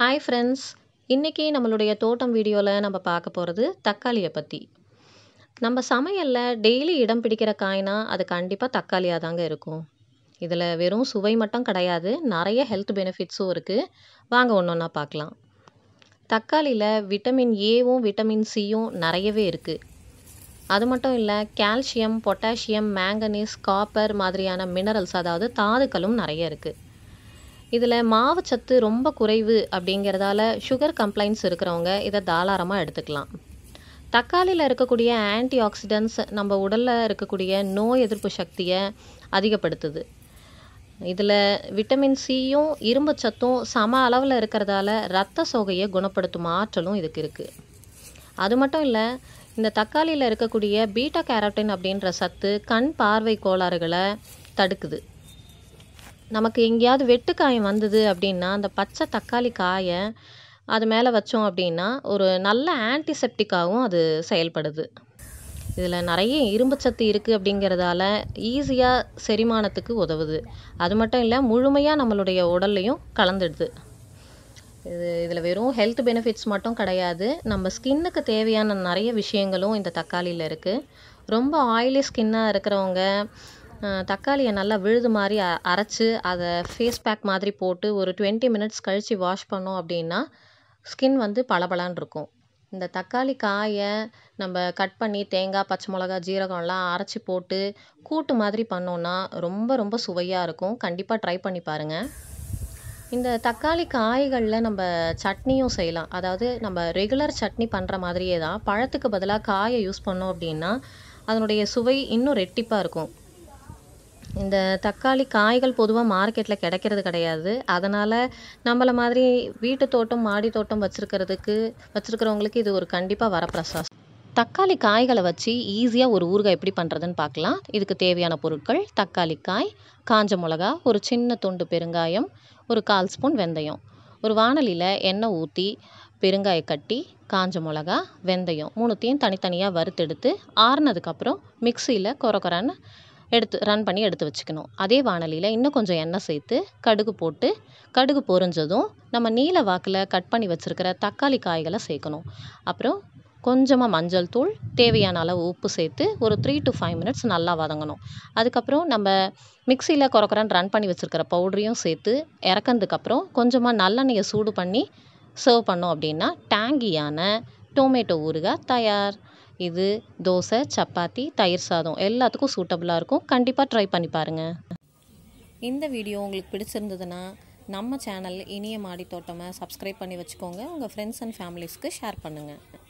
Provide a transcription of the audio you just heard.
hi friends இன்றைக்கி நம்மளுடைய தோட்டம் வீடியோவில் நம்ம பார்க்க போகிறது தக்காளியை பற்றி நம்ம சமையலில் டெய்லி இடம் பிடிக்கிற காய்னா அது கண்டிப்பாக தக்காளியாக தாங்க இருக்கும் இதில் வெறும் சுவை மட்டும் கிடையாது நிறைய ஹெல்த் பெனிஃபிட்ஸும் இருக்குது வாங்க ஒன்று ஒன்றா பார்க்கலாம் தக்காளியில் விட்டமின் ஏவும் விட்டமின் சியும் நிறையவே இருக்குது அது மட்டும் இல்லை கால்சியம் பொட்டாசியம் மேங்கனீஸ் காப்பர் மாதிரியான மினரல்ஸ் அதாவது தாதுக்களும் நிறைய இருக்குது இதில் மாவுச்சத்து ரொம்ப குறைவு அப்படிங்கிறதால சுகர் கம்ப்ளைண்ட்ஸ் இருக்கிறவங்க இதை தாராளமாக எடுத்துக்கலாம் தக்காளியில் இருக்கக்கூடிய ஆன்டி ஆக்சிடென்ட்ஸ் நம்ம உடலில் இருக்கக்கூடிய நோய் எதிர்ப்பு சக்தியை அதிகப்படுத்துது இதில் விட்டமின் சியும் இரும்பு சத்தும் சம அளவில் இருக்கிறதால ரத்த சோகையை குணப்படுத்தும் ஆற்றலும் இதுக்கு இருக்குது அது மட்டும் இல்லை இந்த தக்காளியில் இருக்கக்கூடிய பீட்டா கேரட்டின் அப்படின்ற சத்து கண் பார்வை கோளாறுகளை தடுக்குது நமக்கு எங்கேயாவது வெட்டுக்காயம் வந்தது அப்படின்னா அந்த பச்சை தக்காளி காயை அது மேலே வச்சோம் அப்படின்னா ஒரு நல்ல ஆன்டிசெப்டிக்காகவும் அது செயல்படுது இதில் நிறைய இரும்புச்சத்து இருக்குது அப்படிங்கிறதால ஈஸியாக செரிமானத்துக்கு உதவுது அது மட்டும் இல்லை முழுமையாக நம்மளுடைய உடல்லையும் கலந்துடுது இது இதில் வெறும் ஹெல்த் பெனிஃபிட்ஸ் மட்டும் கிடையாது நம்ம ஸ்கின்னுக்கு தேவையான நிறைய விஷயங்களும் இந்த தக்காளியில் இருக்குது ரொம்ப ஆயிலி ஸ்கின்னாக இருக்கிறவங்க தக்காளியை நல்லா விழுது மாதிரி அரைச்சி அதை ஃபேஸ் பேக் மாதிரி போட்டு ஒரு டுவெண்ட்டி மினிட்ஸ் கழித்து வாஷ் பண்ணோம் அப்படின்னா ஸ்கின் வந்து பளபளன்னு இருக்கும் இந்த தக்காளி காயை நம்ம கட் பண்ணி தேங்காய் பச்சை மிளகா ஜீரகம்லாம் அரைச்சி போட்டு கூட்டு மாதிரி பண்ணோன்னா ரொம்ப ரொம்ப சுவையாக இருக்கும் கண்டிப்பாக ட்ரை பண்ணி பாருங்கள் இந்த தக்காளி காய்களில் நம்ம சட்னியும் செய்யலாம் அதாவது நம்ம ரெகுலர் சட்னி பண்ணுற மாதிரியே தான் பழத்துக்கு பதிலாக காயை யூஸ் பண்ணோம் அப்படின்னா அதனுடைய சுவை இன்னும் ரெட்டிப்பாக இருக்கும் இந்த தக்காளி காய்கள் பொதுவாக மார்க்கெட்டில் கிடைக்கிறது கிடையாது அதனால் நம்மளை மாதிரி வீட்டு தோட்டம் மாடி தோட்டம் வச்சுருக்கிறதுக்கு வச்சுருக்கிறவங்களுக்கு இது ஒரு கண்டிப்பாக வரப்பிரசாசம் தக்காளி காய்களை வச்சு ஈஸியாக ஒரு ஊறுகாய் எப்படி பண்ணுறதுன்னு பார்க்கலாம் இதுக்கு தேவையான பொருட்கள் தக்காளி காய் காஞ்ச மிளகா ஒரு சின்ன துண்டு பெருங்காயம் ஒரு கால் ஸ்பூன் வெந்தயம் ஒரு வானலியில் எண்ணெய் ஊற்றி பெருங்காய கட்டி காஞ்ச மிளகா வெந்தயம் மூணுத்தையும் தனித்தனியாக வறுத்தெடுத்து ஆறுனதுக்கப்புறம் மிக்சியில் கொர கொரன்னு எடுத்து ரன் பண்ணி எடுத்து வச்சுக்கணும் அதே வாணலியில் இன்னும் கொஞ்சம் எண்ணெய் சேர்த்து கடுகு போட்டு கடுகு பொரிஞ்சதும் நம்ம நீல வாக்கில் கட் பண்ணி வச்சுருக்கிற தக்காளி காய்களை சேர்க்கணும் அப்புறம் கொஞ்சமாக மஞ்சள் தூள் தேவையான அளவு உப்பு சேர்த்து ஒரு த்ரீ டு ஃபைவ் மினிட்ஸ் நல்லா வதங்கணும் அதுக்கப்புறம் நம்ம மிக்சியில் குறக்குறன் ரன் பண்ணி வச்சுருக்கிற பவுடரையும் சேர்த்து இறக்கிறதுக்கப்புறம் கொஞ்சமாக நல்லெண்ணெயை சூடு பண்ணி சர்வ் பண்ணோம் அப்படின்னா டேங்கியான டொமேட்டோ ஊறுகாய் தயார் இது தோசை சப்பாத்தி தயிர் சாதம் எல்லாத்துக்கும் சூட்டபுளாக இருக்கும் கண்டிப்பாக ட்ரை பண்ணி பாருங்கள் இந்த வீடியோ உங்களுக்கு பிடிச்சிருந்ததுன்னா நம்ம சேனல் இனிய மாடி தோட்டமாக சப்ஸ்கிரைப் பண்ணி வச்சுக்கோங்க உங்கள் ஃப்ரெண்ட்ஸ் அண்ட் ஃபேமிலிஸ்க்கு ஷேர் பண்ணுங்கள்